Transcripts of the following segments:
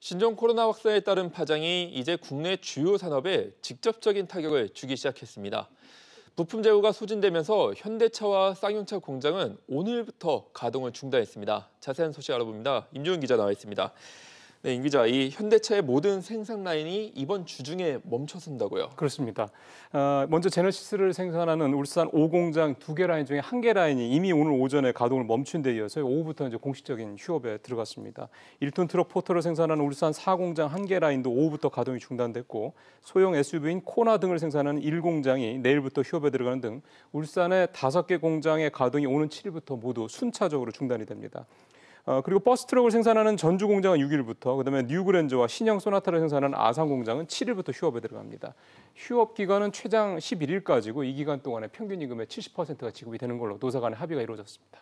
신종 코로나 확산에 따른 파장이 이제 국내 주요 산업에 직접적인 타격을 주기 시작했습니다. 부품 재고가 소진되면서 현대차와 쌍용차 공장은 오늘부터 가동을 중단했습니다. 자세한 소식 알아봅니다. 임주은 기자 나와 있습니다. 네, 임 기자, 이 현대차의 모든 생산 라인이 이번 주중에 멈춰선다고요? 그렇습니다. 어, 먼저 제네시스를 생산하는 울산 5공장 두 개 라인 중에 한 개 라인이 이미 오늘 오전에 가동을 멈춘 데 이어서 오후부터 이제 공식적인 휴업에 들어갔습니다. 1톤 트럭 포터를 생산하는 울산 4공장 한 개 라인도 오후부터 가동이 중단됐고 소형 SUV인 코나 등을 생산하는 1공장이 내일부터 휴업에 들어가는 등 울산의 다개 공장의 가동이 오는 7일부터 모두 순차적으로 중단이 됩니다. 어, 그리고 버스 트럭을 생산하는 전주 공장은 6일부터, 그다음에 뉴그랜저와 신형 소나타를 생산하는 아산 공장은 7일부터 휴업에 들어갑니다. 휴업 기간은 최장 11일까지고 이 기간 동안에 평균 임금의 70%가 지급이 되는 걸로 노사 간의 합의가 이루어졌습니다.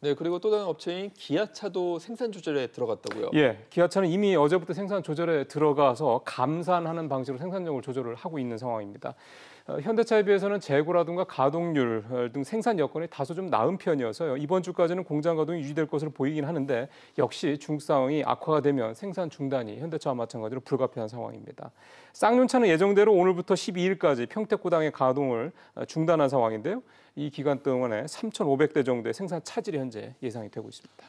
네, 그리고 또 다른 업체인 기아차도 생산 조절에 들어갔다고요. 예, 기아차는 이미 어제부터 생산 조절에 들어가서 감산하는 방식으로 생산력을 조절을 하고 있는 상황입니다. 어, 현대차에 비해서는 재고라든가 가동률 어, 등 생산 여건이 다소 좀 나은 편이어서요. 이번 주까지는 공장 가동이 유지될 것으로 보이긴 하는데 역시 중 상황이 악화가 되면 생산 중단이 현대차와 마찬가지로 불가피한 상황입니다. 쌍용차는 예정대로 오늘부터 12일까지 평택고당의 가동을 어, 중단한 상황인데요. 이 기간 동안에 3,500대 정도의 생산 차질이 현재 예상이 되고 있습니다.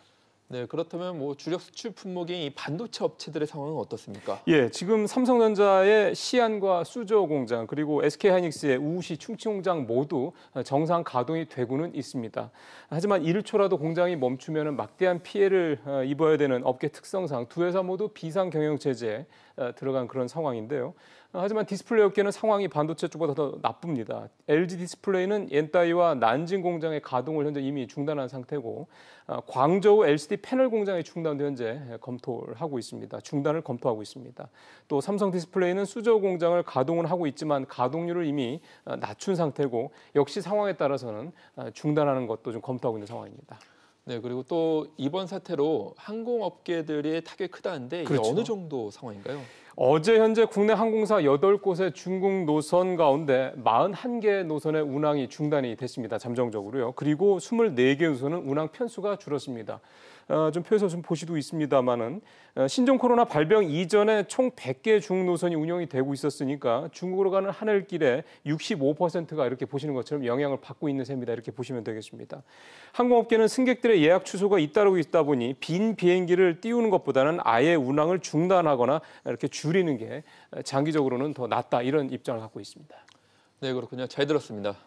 네, 그렇다면 뭐 주력 수출 품목인 이 반도체 업체들의 상황은 어떻습니까? 예, 지금 삼성전자의 시안과 수저 공장 그리고 SK 하이닉스의 우시 충치 공장 모두 정상 가동이 되고는 있습니다. 하지만 이 초라도 공장이 멈추면 막대한 피해를 어, 입어야 되는 업계 특성상 두 회사 모두 비상 경영 제에 어, 들어간 그런 상황인데요. 어, 하지만 디스플레이 업계는 상황이 반도체 쪽보다 더 나쁩니다. LG 디스플레이는 엔따이와 난징 공장의 가동을 현재 이미 중단한 상태고 어, 광저우 LCD 패널 공장의 중단도 현재 예, 검토를 하고 있습니다. 중단을 검토하고 있습니다. 또 삼성 디스플레이는 수저우 공장을 가동을 하고 있지만 가동률을 이미 어, 낮춘 상태고 역시 상황에 따라서는 중단하는 것도 좀 검토하고 있는 상황입니다. 네, 그리고 또 이번 사태로 항공업계들의 타격이 크다는데 그렇죠. 어느 정도 상황인가요? 어제 현재 국내 항공사 8곳의 중국 노선 가운데 41개 노선의 운항이 중단이 됐습니다. 잠정적으로요. 그리고 24개 노선은 운항 편수가 줄었습니다. 어, 좀 표에서 좀 보시도 있습니다만은 어, 신종 코로나 발병 이전에 총 100개 중국 노선이 운영이 되고 있었으니까 중국으로 가는 하늘길에 65%가 이렇게 보시는 것처럼 영향을 받고 있는 셈이다. 이렇게 보시면 되겠습니다. 항공업계는 승객들의 예약 취소가 잇따르고 있다 보니 빈 비행기를 띄우는 것보다는 아예 운항을 중단하거나 이렇게 줄 줄이는 게 장기적으로는 더 낫다 이런 입장을 갖고 있습니다. 네 그렇군요. 잘 들었습니다.